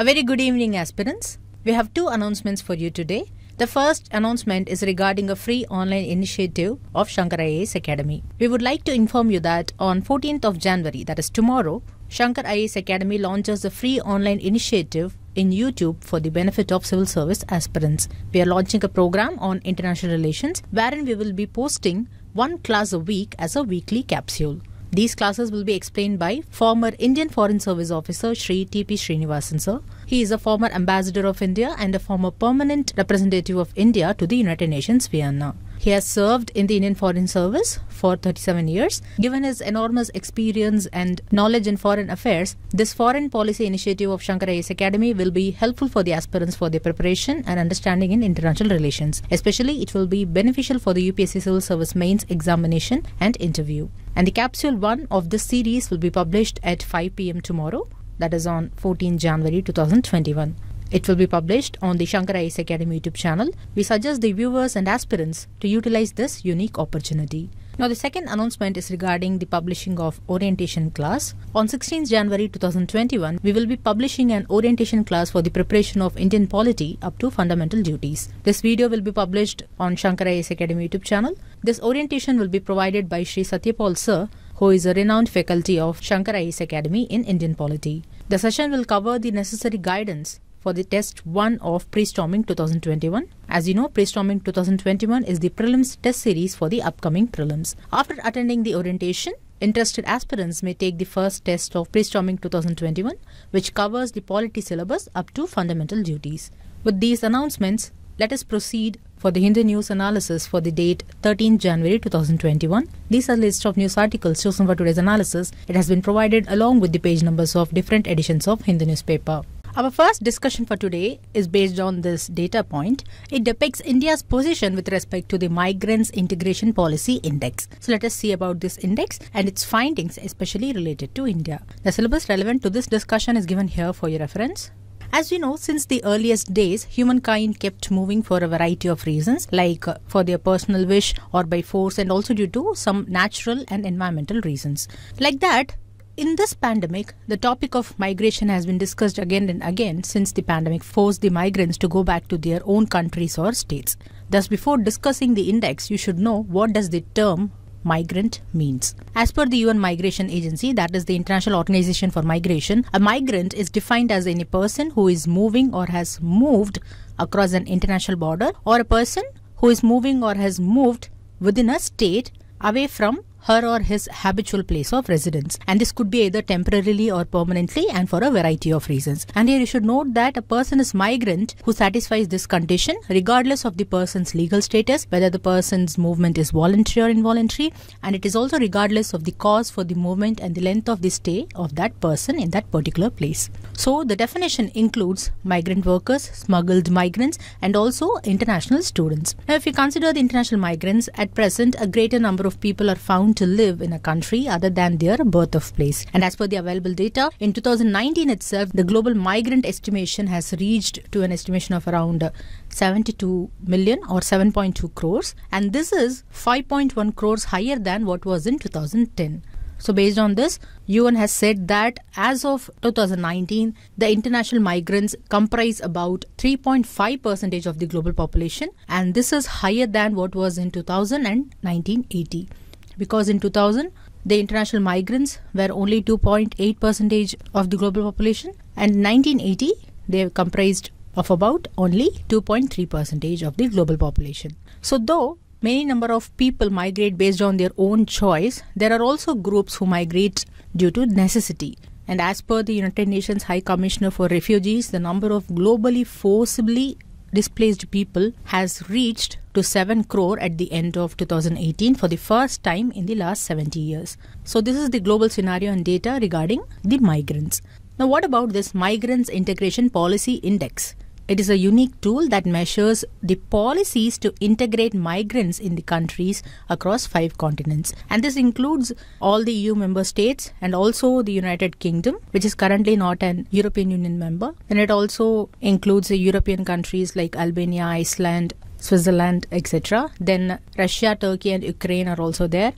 A very good evening, aspirants. We have two announcements for you today. The first announcement is regarding a free online initiative of Shankar IAS Academy. We would like to inform you that on 14th of January, that is tomorrow, Shankar IAS Academy launches a free online initiative in YouTube for the benefit of civil service aspirants. We are launching a program on international relations wherein we will be posting one class a week as a weekly capsule. These classes will be explained by former Indian Foreign Service Officer Sri T.P. Srinivasan sir he is a former ambassador of India and a former permanent representative of India to the United Nations Vienna. He has served in the Indian Foreign Service for 37 years. Given his enormous experience and knowledge in foreign affairs, this foreign policy initiative of Shankara Academy will be helpful for the aspirants for their preparation and understanding in international relations. Especially, it will be beneficial for the UPSC Civil Service mains examination and interview. And the capsule 1 of this series will be published at 5 pm tomorrow that is on 14 January 2021. It will be published on the Shankara Ace Academy YouTube channel. We suggest the viewers and aspirants to utilize this unique opportunity. Now, the second announcement is regarding the publishing of orientation class. On 16 January 2021, we will be publishing an orientation class for the preparation of Indian polity up to fundamental duties. This video will be published on Shankara Ace Academy YouTube channel. This orientation will be provided by Sri Satyapal Sir, who is a renowned faculty of Shankara Ace Academy in Indian Polity. The session will cover the necessary guidance for the test 1 of pre-storming 2021. As you know, pre-storming 2021 is the prelims test series for the upcoming prelims. After attending the orientation, interested aspirants may take the first test of pre-storming 2021, which covers the polity syllabus up to fundamental duties. With these announcements, let us proceed for the Hindu News Analysis for the date 13 January 2021. These are lists of news articles chosen for today's analysis. It has been provided along with the page numbers of different editions of Hindu newspaper. Our first discussion for today is based on this data point. It depicts India's position with respect to the Migrants Integration Policy Index. So let us see about this index and its findings especially related to India. The syllabus relevant to this discussion is given here for your reference. As we know, since the earliest days, humankind kept moving for a variety of reasons, like uh, for their personal wish or by force, and also due to some natural and environmental reasons. Like that, in this pandemic, the topic of migration has been discussed again and again since the pandemic forced the migrants to go back to their own countries or states. Thus, before discussing the index, you should know what does the term migrant means. As per the UN Migration Agency, that is the International Organization for Migration, a migrant is defined as any person who is moving or has moved across an international border or a person who is moving or has moved within a state away from her or his habitual place of residence. And this could be either temporarily or permanently and for a variety of reasons. And here you should note that a person is migrant who satisfies this condition regardless of the person's legal status, whether the person's movement is voluntary or involuntary, and it is also regardless of the cause for the movement and the length of the stay of that person in that particular place. So the definition includes migrant workers, smuggled migrants, and also international students. Now, if we consider the international migrants, at present a greater number of people are found to live in a country other than their birth of place. And as per the available data, in 2019 itself, the global migrant estimation has reached to an estimation of around uh, 72 million or 7.2 crores. And this is 5.1 crores higher than what was in 2010. So based on this, UN has said that as of 2019, the international migrants comprise about 3.5 percentage of the global population, and this is higher than what was in 2019 80 because in 2000 the international migrants were only 2.8 percentage of the global population and 1980 they comprised of about only 2.3 percentage of the global population. So though many number of people migrate based on their own choice, there are also groups who migrate due to necessity. And as per the United Nations High Commissioner for Refugees, the number of globally forcibly displaced people has reached to 7 crore at the end of 2018 for the first time in the last 70 years. So this is the global scenario and data regarding the migrants. Now what about this migrants integration policy index? It is a unique tool that measures the policies to integrate migrants in the countries across five continents. And this includes all the EU member states and also the United Kingdom, which is currently not an European Union member. And it also includes the European countries like Albania, Iceland, Switzerland, etc. Then Russia, Turkey, and Ukraine are also there.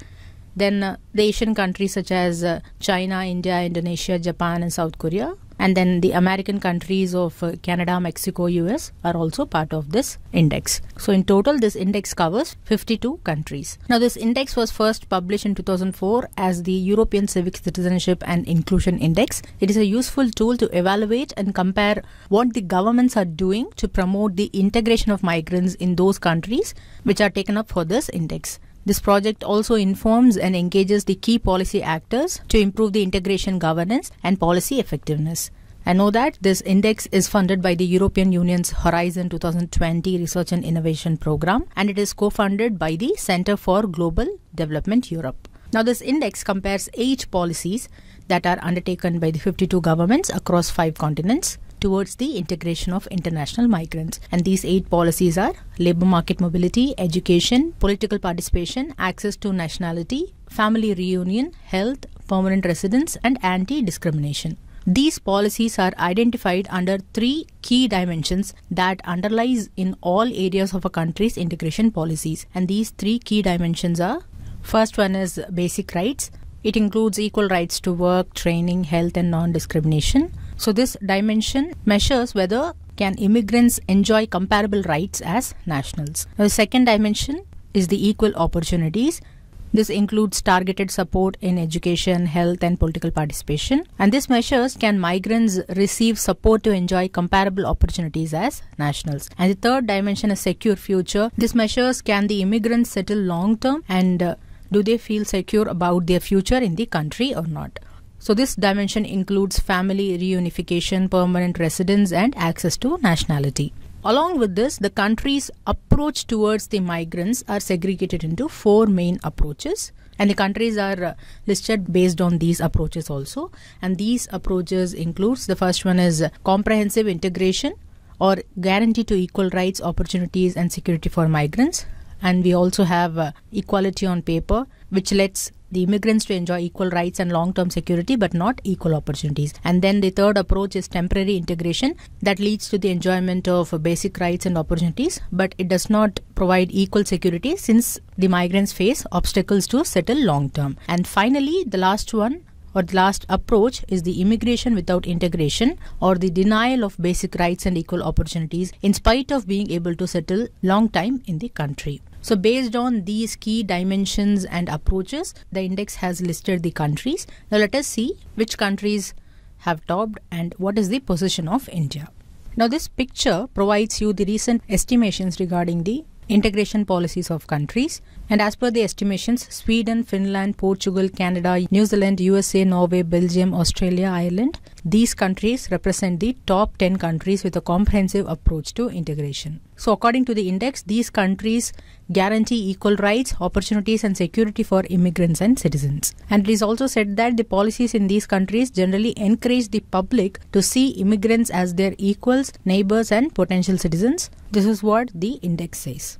Then uh, the Asian countries such as uh, China, India, Indonesia, Japan, and South Korea and then the American countries of uh, Canada, Mexico, US are also part of this index. So in total this index covers 52 countries. Now this index was first published in 2004 as the European Civic Citizenship and Inclusion Index. It is a useful tool to evaluate and compare what the governments are doing to promote the integration of migrants in those countries which are taken up for this index. This project also informs and engages the key policy actors to improve the integration governance and policy effectiveness. I know that this index is funded by the European Union's Horizon 2020 Research and Innovation Program and it is co funded by the Center for Global Development Europe. Now, this index compares eight policies that are undertaken by the 52 governments across five continents towards the integration of international migrants. And these eight policies are labor market mobility, education, political participation, access to nationality, family reunion, health, permanent residence, and anti discrimination. These policies are identified under three key dimensions that underlies in all areas of a country's integration policies and these three key dimensions are first one is basic rights it includes equal rights to work training health and non discrimination so this dimension measures whether can immigrants enjoy comparable rights as nationals. Now the second dimension is the equal opportunities. This includes targeted support in education, health, and political participation. And this measures can migrants receive support to enjoy comparable opportunities as nationals. And the third dimension is secure future. This measures can the immigrants settle long term and uh, do they feel secure about their future in the country or not. So, this dimension includes family reunification, permanent residence, and access to nationality. Along with this, the country's approach towards the migrants are segregated into four main approaches. And the countries are uh, listed based on these approaches also. And these approaches includes the first one is comprehensive integration or guarantee to equal rights, opportunities and security for migrants. And we also have uh, equality on paper, which lets the immigrants to enjoy equal rights and long term security, but not equal opportunities. And then the third approach is temporary integration that leads to the enjoyment of basic rights and opportunities, but it does not provide equal security since the migrants face obstacles to settle long term. And finally, the last one or the last approach is the immigration without integration or the denial of basic rights and equal opportunities in spite of being able to settle long time in the country. So, based on these key dimensions and approaches, the index has listed the countries. Now, let us see which countries have topped and what is the position of India. Now, this picture provides you the recent estimations regarding the integration policies of countries and as per the estimations, Sweden, Finland, Portugal, Canada, New Zealand, USA, Norway, Belgium, Australia, Ireland, these countries represent the top 10 countries with a comprehensive approach to integration. So, according to the index, these countries guarantee equal rights, opportunities, and security for immigrants and citizens. And it is also said that the policies in these countries generally encourage the public to see immigrants as their equals, neighbors, and potential citizens. This is what the index says.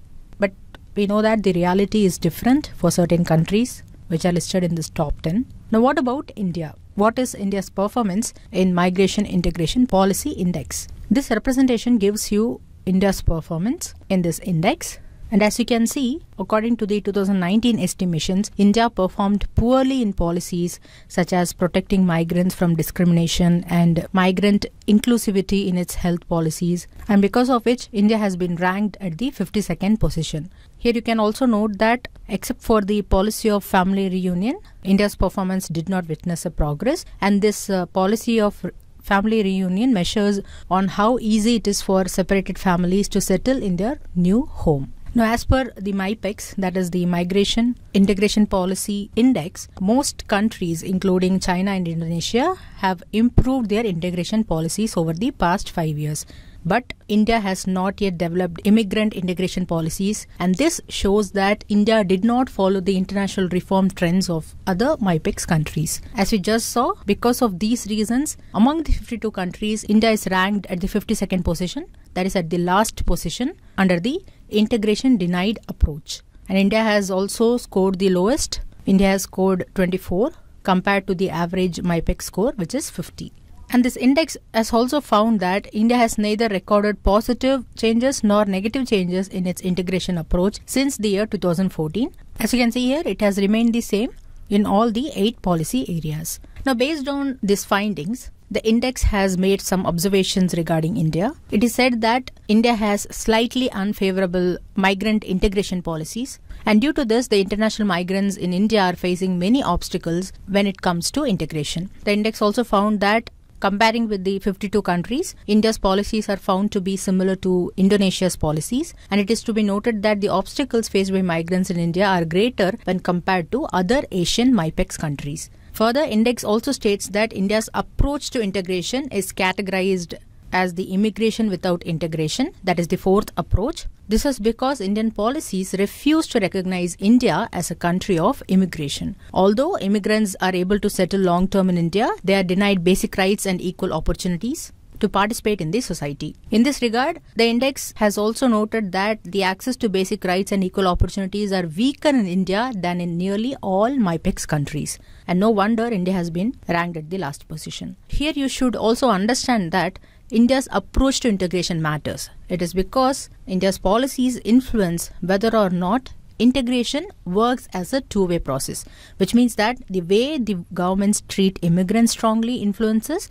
We know that the reality is different for certain countries, which are listed in this top 10. Now, what about India? What is India's performance in Migration Integration Policy Index? This representation gives you India's performance in this index and as you can see, according to the 2019 estimations, India performed poorly in policies such as protecting migrants from discrimination and migrant inclusivity in its health policies, and because of which, India has been ranked at the 52nd position. Here you can also note that except for the policy of family reunion, India's performance did not witness a progress, and this uh, policy of family reunion measures on how easy it is for separated families to settle in their new home. Now, as per the MIPEX, that is the Migration Integration Policy Index, most countries, including China and Indonesia, have improved their integration policies over the past five years. But India has not yet developed immigrant integration policies, and this shows that India did not follow the international reform trends of other MIPEX countries. As we just saw, because of these reasons, among the 52 countries, India is ranked at the 52nd position, that is, at the last position under the integration denied approach. And India has also scored the lowest. India has scored 24 compared to the average MIPEC score, which is 50. And this index has also found that India has neither recorded positive changes nor negative changes in its integration approach since the year 2014. As you can see here, it has remained the same in all the eight policy areas. Now, based on these findings, the index has made some observations regarding India. It is said that India has slightly unfavorable migrant integration policies, and due to this, the international migrants in India are facing many obstacles when it comes to integration. The index also found that comparing with the 52 countries, India's policies are found to be similar to Indonesia's policies, and it is to be noted that the obstacles faced by migrants in India are greater when compared to other Asian MIPEX countries. Further, index also states that India's approach to integration is categorized as the immigration without integration, that is the fourth approach. This is because Indian policies refuse to recognize India as a country of immigration. Although immigrants are able to settle long term in India, they are denied basic rights and equal opportunities to participate in the society. In this regard, the index has also noted that the access to basic rights and equal opportunities are weaker in India than in nearly all MIPEX countries. And no wonder India has been ranked at the last position. Here you should also understand that India's approach to integration matters. It is because India's policies influence whether or not integration works as a two way process, which means that the way the governments treat immigrants strongly influences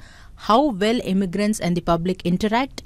how well immigrants and the public interact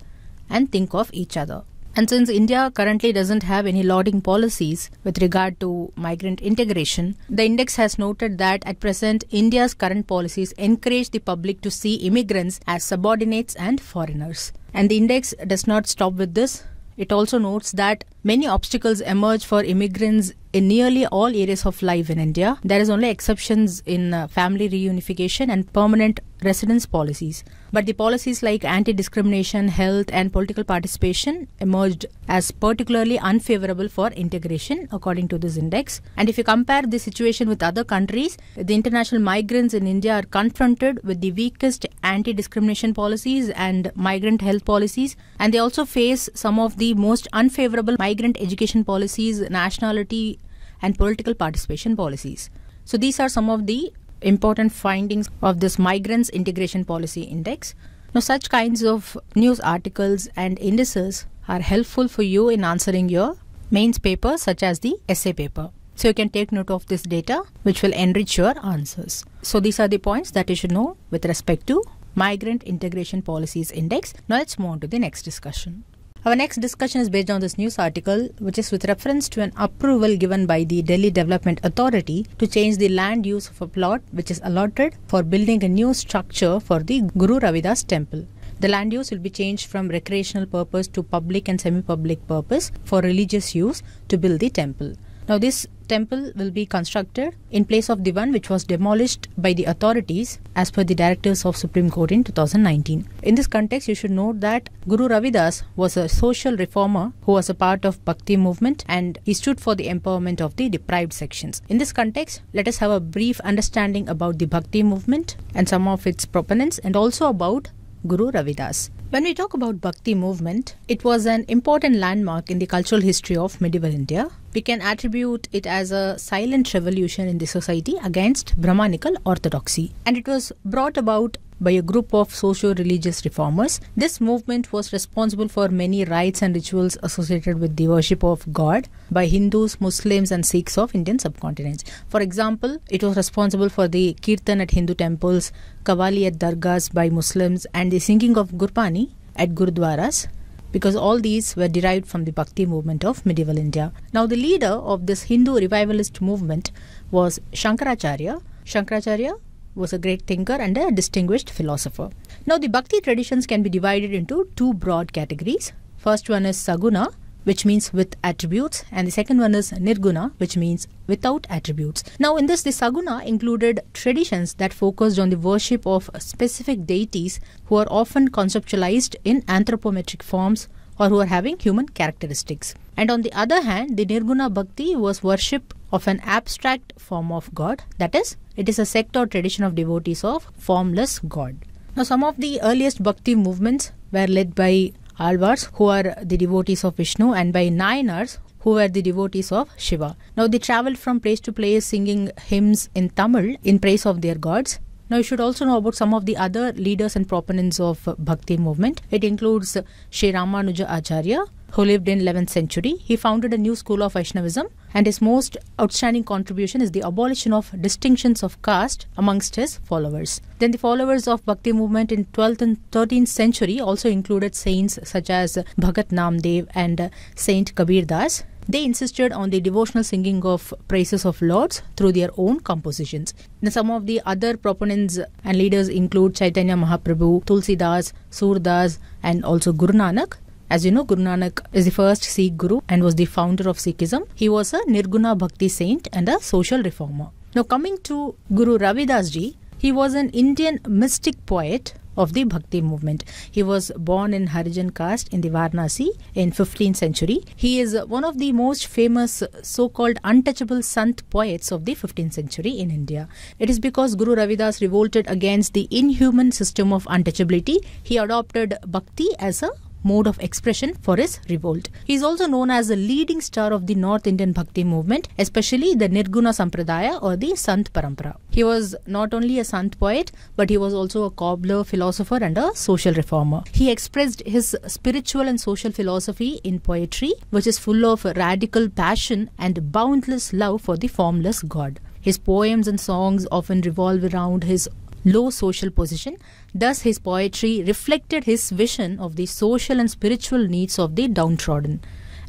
and think of each other. And since India currently doesn't have any lauding policies with regard to migrant integration, the index has noted that at present India's current policies encourage the public to see immigrants as subordinates and foreigners. And the index does not stop with this. It also notes that many obstacles emerge for immigrants in nearly all areas of life in India. There is only exceptions in uh, family reunification and permanent residence policies. But the policies like anti discrimination, health, and political participation emerged as particularly unfavorable for integration, according to this index. And if you compare the situation with other countries, the international migrants in India are confronted with the weakest anti discrimination policies and migrant health policies, and they also face some of the most unfavorable migrant education policies, nationality and political participation policies. So these are some of the important findings of this Migrants Integration Policy Index. Now, such kinds of news articles and indices are helpful for you in answering your mains paper, such as the essay paper. So, you can take note of this data, which will enrich your answers. So, these are the points that you should know with respect to Migrant Integration Policies Index. Now, let's move on to the next discussion. Our next discussion is based on this news article, which is with reference to an approval given by the Delhi Development Authority to change the land use of a plot which is allotted for building a new structure for the Guru Ravidas temple. The land use will be changed from recreational purpose to public and semi public purpose for religious use to build the temple. Now, this temple will be constructed in place of the one which was demolished by the authorities as per the directives of Supreme Court in 2019. In this context, you should note that Guru Ravidas was a social reformer who was a part of Bhakti movement and he stood for the empowerment of the deprived sections. In this context, let us have a brief understanding about the Bhakti movement and some of its proponents and also about Guru Ravidas. When we talk about Bhakti movement, it was an important landmark in the cultural history of medieval India. We can attribute it as a silent revolution in the society against Brahmanical orthodoxy. And it was brought about by a group of socio religious reformers. This movement was responsible for many rites and rituals associated with the worship of God by Hindus, Muslims, and Sikhs of Indian subcontinent. For example, it was responsible for the kirtan at Hindu temples, kavali at dargahs by Muslims, and the singing of Gurpani at Gurdwaras because all these were derived from the Bhakti movement of medieval India. Now, the leader of this Hindu revivalist movement was Shankaracharya. Shankaracharya was a great thinker and a distinguished philosopher. Now, the Bhakti traditions can be divided into two broad categories. First one is Saguna, which means with attributes, and the second one is Nirguna, which means without attributes. Now, in this, the Saguna included traditions that focused on the worship of specific deities who are often conceptualized in anthropometric forms or who are having human characteristics. And on the other hand, the Nirguna Bhakti was worship of an abstract form of God. That is, it is a sect or tradition of devotees of formless God. Now, some of the earliest bhakti movements were led by Alvars, who are the devotees of Vishnu, and by Nayanars, who were the devotees of Shiva. Now, they traveled from place to place singing hymns in Tamil in praise of their gods. Now, you should also know about some of the other leaders and proponents of Bhakti movement. It includes Sri Ramanuja Acharya, who lived in 11th century. He founded a new school of Vaishnavism and his most outstanding contribution is the abolition of distinctions of caste amongst his followers. Then the followers of Bhakti movement in 12th and 13th century also included saints such as Bhagat Namdev and Saint Kabir Das. They insisted on the devotional singing of praises of lords through their own compositions. Now, some of the other proponents and leaders include Chaitanya Mahaprabhu, Tulsidas, Surdas, and also Guru Nanak. As you know, Guru Nanak is the first Sikh guru and was the founder of Sikhism. He was a Nirguna Bhakti saint and a social reformer. Now, coming to Guru Ravidas ji, he was an Indian mystic poet of the Bhakti movement. He was born in Harijan caste in the Varanasi in 15th century. He is one of the most famous so-called untouchable sant poets of the 15th century in India. It is because Guru Ravidas revolted against the inhuman system of untouchability. He adopted Bhakti as a mode of expression for his revolt. He is also known as the leading star of the North Indian Bhakti movement, especially the Nirguna Sampradaya or the Sant Parampara. He was not only a Sant poet, but he was also a cobbler, philosopher, and a social reformer. He expressed his spiritual and social philosophy in poetry, which is full of radical passion and boundless love for the formless God. His poems and songs often revolve around his low social position. Thus, his poetry reflected his vision of the social and spiritual needs of the downtrodden.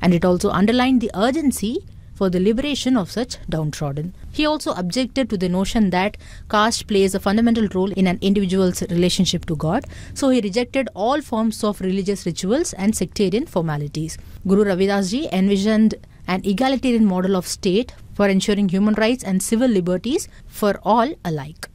And it also underlined the urgency for the liberation of such downtrodden. He also objected to the notion that caste plays a fundamental role in an individual's relationship to God, so he rejected all forms of religious rituals and sectarian formalities. Guru Ravidasji envisioned an egalitarian model of state for ensuring human rights and civil liberties for all alike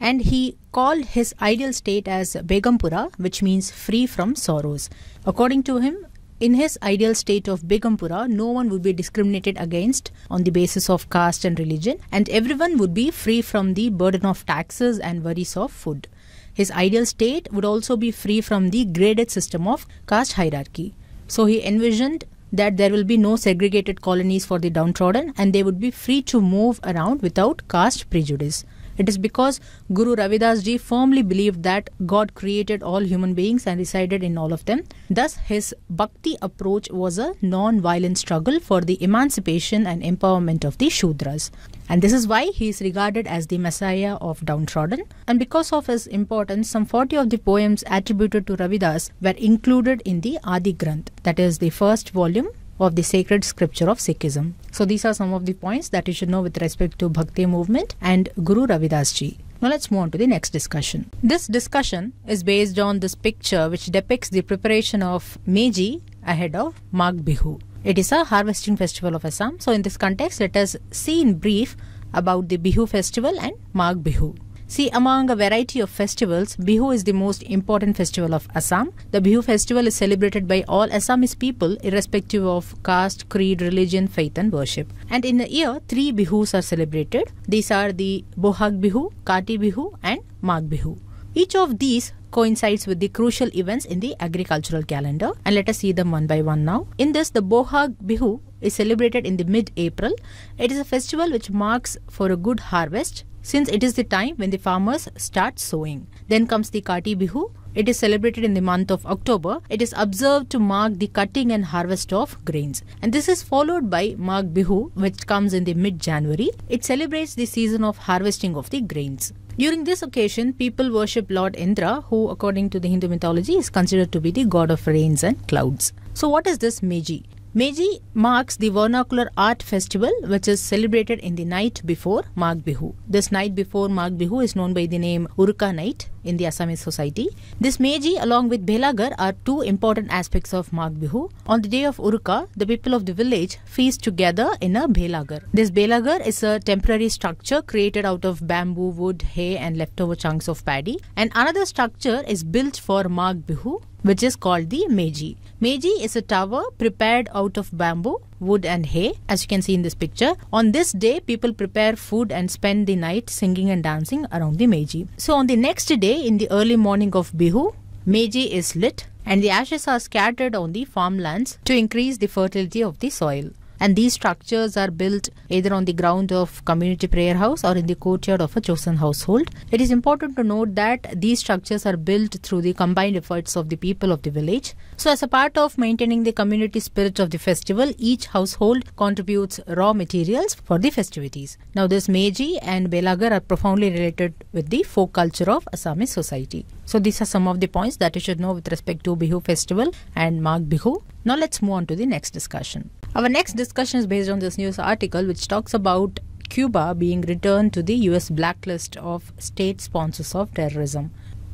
and he called his ideal state as Begumpura, which means free from sorrows. According to him, in his ideal state of Begumpura, no one would be discriminated against on the basis of caste and religion, and everyone would be free from the burden of taxes and worries of food. His ideal state would also be free from the graded system of caste hierarchy. So he envisioned that there will be no segregated colonies for the downtrodden and they would be free to move around without caste prejudice. It is because Guru Ravidas ji firmly believed that God created all human beings and resided in all of them. Thus, his bhakti approach was a non violent struggle for the emancipation and empowerment of the Shudras. And this is why he is regarded as the messiah of downtrodden. And because of his importance, some 40 of the poems attributed to Ravidas were included in the Adi Granth, that is, the first volume of the sacred scripture of Sikhism. So these are some of the points that you should know with respect to Bhakti movement and Guru Ravidas ji. Now let's move on to the next discussion. This discussion is based on this picture which depicts the preparation of Meiji ahead of Mag Bihu. It is a harvesting festival of Assam. So in this context, let us see in brief about the Bihu festival and Mag Bihu. See, among a variety of festivals, Bihu is the most important festival of Assam. The Bihu festival is celebrated by all Assamese people, irrespective of caste, creed, religion, faith, and worship. And in a year, three Bihus are celebrated. These are the Bohag Bihu, Kati Bihu, and Mag Bihu. Each of these coincides with the crucial events in the agricultural calendar and let us see them one by one now. In this, the Bohag Bihu is celebrated in the mid-April. It is a festival which marks for a good harvest since it is the time when the farmers start sowing. Then comes the Kati Bihu. It is celebrated in the month of October. It is observed to mark the cutting and harvest of grains. And this is followed by Mag Bihu, which comes in the mid-January. It celebrates the season of harvesting of the grains. During this occasion, people worship Lord Indra, who, according to the Hindu mythology, is considered to be the god of rains and clouds. So, what is this Meiji? Meiji marks the vernacular art festival which is celebrated in the night before Magh Bihu. This night before Magh Bihu is known by the name Urka night in the Assamese society. This Meiji along with Belagar are two important aspects of Magh Bihu. On the day of Uruka, the people of the village feast together in a Belagar. This Belagar is a temporary structure created out of bamboo, wood, hay and leftover chunks of paddy. And another structure is built for Magh Bihu which is called the Meiji. Meiji is a tower prepared out of bamboo wood, and hay, as you can see in this picture. On this day, people prepare food and spend the night singing and dancing around the Meiji. So, on the next day, in the early morning of Bihu, Meiji is lit and the ashes are scattered on the farmlands to increase the fertility of the soil. And these structures are built either on the ground of community prayer house or in the courtyard of a chosen household. It is important to note that these structures are built through the combined efforts of the people of the village. So, as a part of maintaining the community spirit of the festival, each household contributes raw materials for the festivities. Now, this Meiji and Belagar are profoundly related with the folk culture of Assamese society. So these are some of the points that you should know with respect to Bihu festival and Mark Bihu. Now let's move on to the next discussion. Our next discussion is based on this news article which talks about Cuba being returned to the US blacklist of state sponsors of terrorism.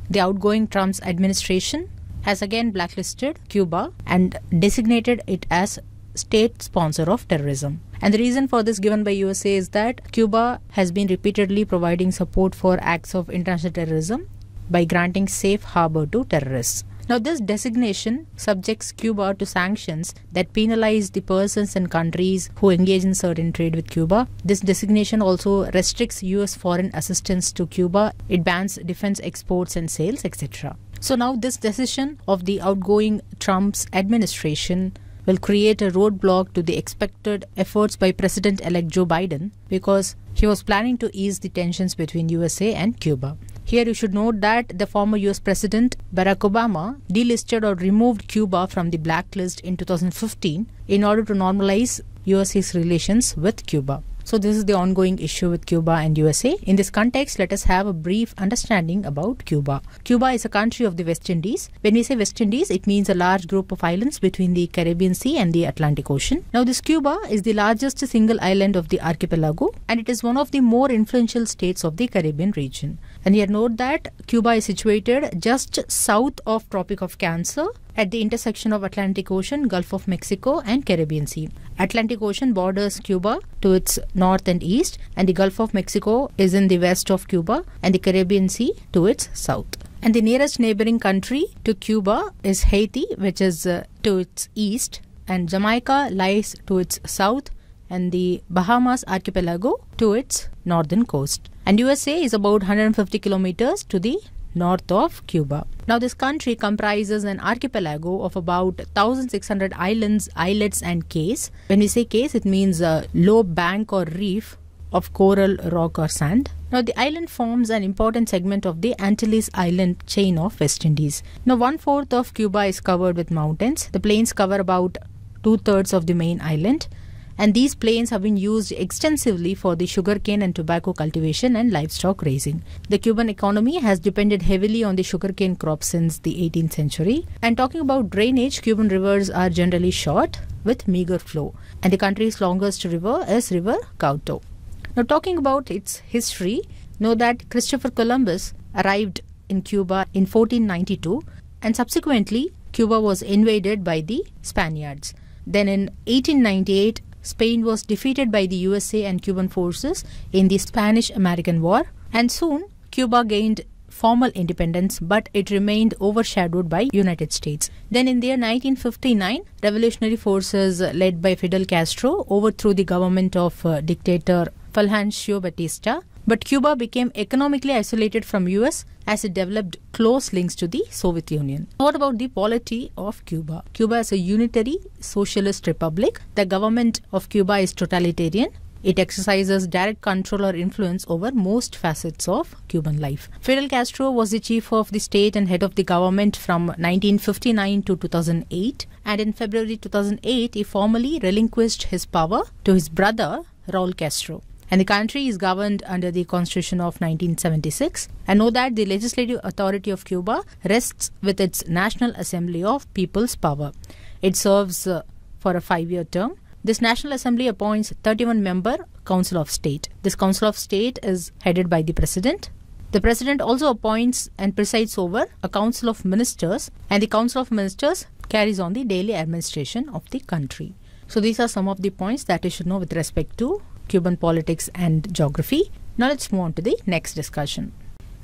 The outgoing Trump's administration has again blacklisted Cuba and designated it as state sponsor of terrorism. And the reason for this given by USA is that Cuba has been repeatedly providing support for acts of international terrorism by granting safe harbor to terrorists. Now, this designation subjects Cuba to sanctions that penalize the persons and countries who engage in certain trade with Cuba. This designation also restricts U.S. foreign assistance to Cuba, it bans defense exports and sales, etc. So, now this decision of the outgoing Trump's administration will create a roadblock to the expected efforts by President elect Joe Biden because he was planning to ease the tensions between USA and Cuba. Here you should note that the former US President Barack Obama delisted or removed Cuba from the blacklist in 2015 in order to normalize USA's relations with Cuba. So this is the ongoing issue with Cuba and USA. In this context, let us have a brief understanding about Cuba. Cuba is a country of the West Indies. When we say West Indies, it means a large group of islands between the Caribbean Sea and the Atlantic Ocean. Now this Cuba is the largest single island of the archipelago and it is one of the more influential states of the Caribbean region. And here note that Cuba is situated just south of Tropic of Cancer at the intersection of Atlantic Ocean, Gulf of Mexico and Caribbean Sea. Atlantic Ocean borders Cuba to its north and east and the Gulf of Mexico is in the west of Cuba and the Caribbean Sea to its south. And the nearest neighboring country to Cuba is Haiti which is uh, to its east and Jamaica lies to its south and the Bahamas archipelago to its northern coast and USA is about 150 kilometers to the north of Cuba. Now, this country comprises an archipelago of about 1,600 islands, islets, and cays. When we say cays, it means a low bank or reef of coral, rock, or sand. Now, the island forms an important segment of the Antilles Island chain of West Indies. Now, one fourth of Cuba is covered with mountains. The plains cover about two thirds of the main island and these plains have been used extensively for the sugarcane and tobacco cultivation and livestock raising. The Cuban economy has depended heavily on the sugarcane crop since the 18th century. And talking about drainage, Cuban rivers are generally short with meager flow, and the country's longest river is River Cauto. Now, talking about its history, know that Christopher Columbus arrived in Cuba in 1492 and subsequently Cuba was invaded by the Spaniards. Then in 1898, Spain was defeated by the USA and Cuban forces in the Spanish American War, and soon Cuba gained formal independence but it remained overshadowed by united states then in the year 1959 revolutionary forces led by fidel castro overthrew the government of uh, dictator fulgencio batista but Cuba became economically isolated from US as it developed close links to the Soviet Union. What about the polity of Cuba? Cuba is a unitary socialist republic. The government of Cuba is totalitarian it exercises direct control or influence over most facets of Cuban life. Fidel Castro was the chief of the state and head of the government from 1959 to 2008. And in February 2008, he formally relinquished his power to his brother, Raul Castro and the country is governed under the Constitution of 1976. And know that the legislative authority of Cuba rests with its National Assembly of People's Power. It serves uh, for a five year term. This National Assembly appoints 31 member Council of State. This Council of State is headed by the President. The President also appoints and presides over a Council of Ministers, and the Council of Ministers carries on the daily administration of the country. So, these are some of the points that you should know with respect to Cuban politics and geography. Now let's move on to the next discussion.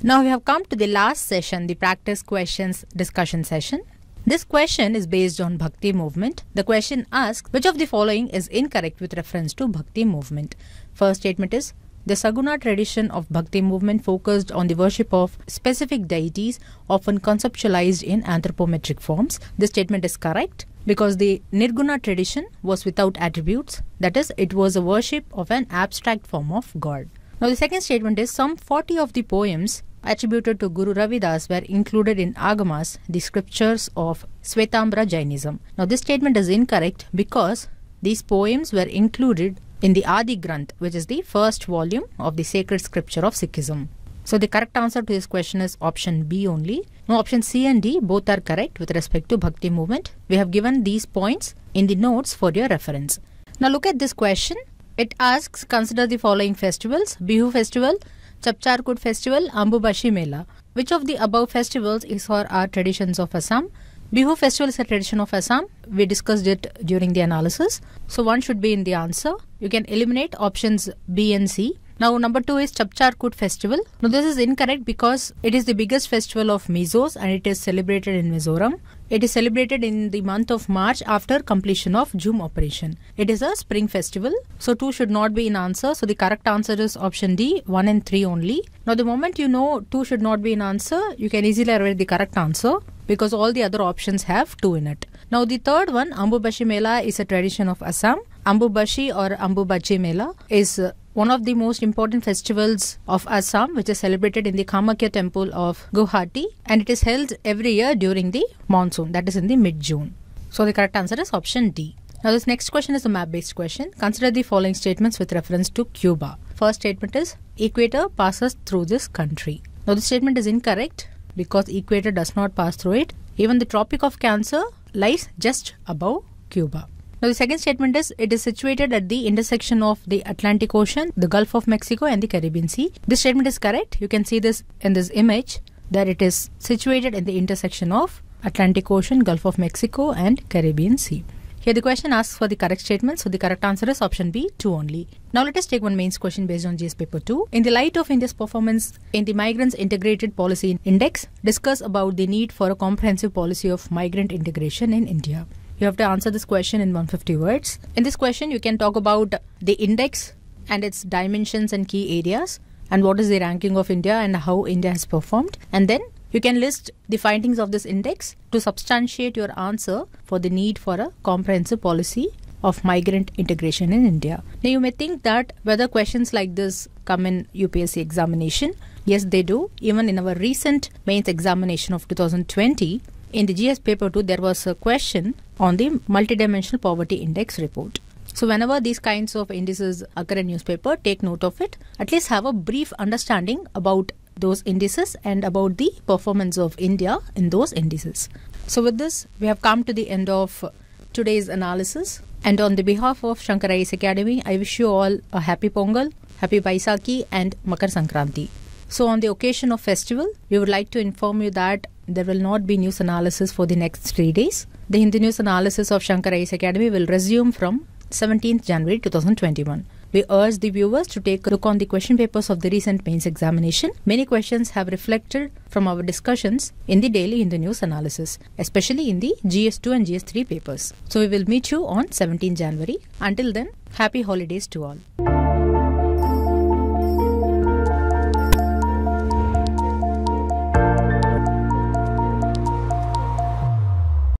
Now we have come to the last session, the practice questions discussion session. This question is based on Bhakti movement. The question asks which of the following is incorrect with reference to Bhakti movement. First statement is the Saguna tradition of Bhakti movement focused on the worship of specific deities often conceptualized in anthropometric forms. This statement is correct because the Nirguna tradition was without attributes, that is, it was a worship of an abstract form of God. Now, the second statement is some 40 of the poems attributed to Guru Ravidas were included in Agamas, the scriptures of Swetambra Jainism. Now, this statement is incorrect because these poems were included in the Adi Granth, which is the first volume of the sacred scripture of Sikhism. So the correct answer to this question is option B only. Now option C and D both are correct with respect to bhakti movement. We have given these points in the notes for your reference. Now look at this question. It asks consider the following festivals Bihu festival, Chapcharkut festival, Ambubashi Mela. Which of the above festivals is or are traditions of Assam? Bihu festival is a tradition of Assam. We discussed it during the analysis. So one should be in the answer. You can eliminate options B and C. Now, number two is Chapcharkut festival. Now, this is incorrect because it is the biggest festival of Mizos and it is celebrated in Mizoram. It is celebrated in the month of March after completion of Jhum operation. It is a spring festival, so two should not be in answer. So the correct answer is option D, 1 and 3 only. Now the moment you know 2 should not be in answer, you can easily arrive the correct answer because all the other options have 2 in it. Now the third one, Ambubashi Mela is a tradition of Assam. Ambubashi or Ambubachi Mela is one of the most important festivals of Assam, which is celebrated in the Kamakya temple of Guwahati, and it is held every year during the monsoon, that is in the mid June. So the correct answer is option D. Now, this next question is a map based question. Consider the following statements with reference to Cuba. First statement is Equator passes through this country. Now, this statement is incorrect because equator does not pass through it. Even the Tropic of Cancer lies just above Cuba. Now, the second statement is it is situated at the intersection of the Atlantic Ocean, the Gulf of Mexico, and the Caribbean Sea. This statement is correct. You can see this in this image that it is situated at the intersection of Atlantic Ocean, Gulf of Mexico, and Caribbean Sea. Here the question asks for the correct statement, so the correct answer is option B, 2 only. Now let us take one mains question based on GS paper 2. In the light of India's performance in the Migrants Integrated Policy Index, discuss about the need for a comprehensive policy of migrant integration in India. You have to answer this question in 150 words. In this question, you can talk about the index and its dimensions and key areas and what is the ranking of India and how India has performed. And then you can list the findings of this index to substantiate your answer for the need for a comprehensive policy of migrant integration in India. Now, you may think that whether questions like this come in UPSC examination. Yes, they do. Even in our recent mains examination of 2020, in the GS paper 2, there was a question on the multidimensional poverty index report. So, whenever these kinds of indices occur in newspaper, take note of it. At least have a brief understanding about those indices and about the performance of India in those indices. So, with this, we have come to the end of today's analysis. And on the behalf of Shankarai's Academy, I wish you all a happy Pongal, happy Baisakhi, and Makar Sankranti. So, on the occasion of festival, we would like to inform you that there will not be news analysis for the next three days. The Hindi news analysis of Shankar Ice Academy will resume from 17th January 2021. We urge the viewers to take a look on the question papers of the recent mains examination. Many questions have reflected from our discussions in the daily Hindu news analysis, especially in the GS2 and GS3 papers. So we will meet you on seventeenth January. Until then, happy holidays to all.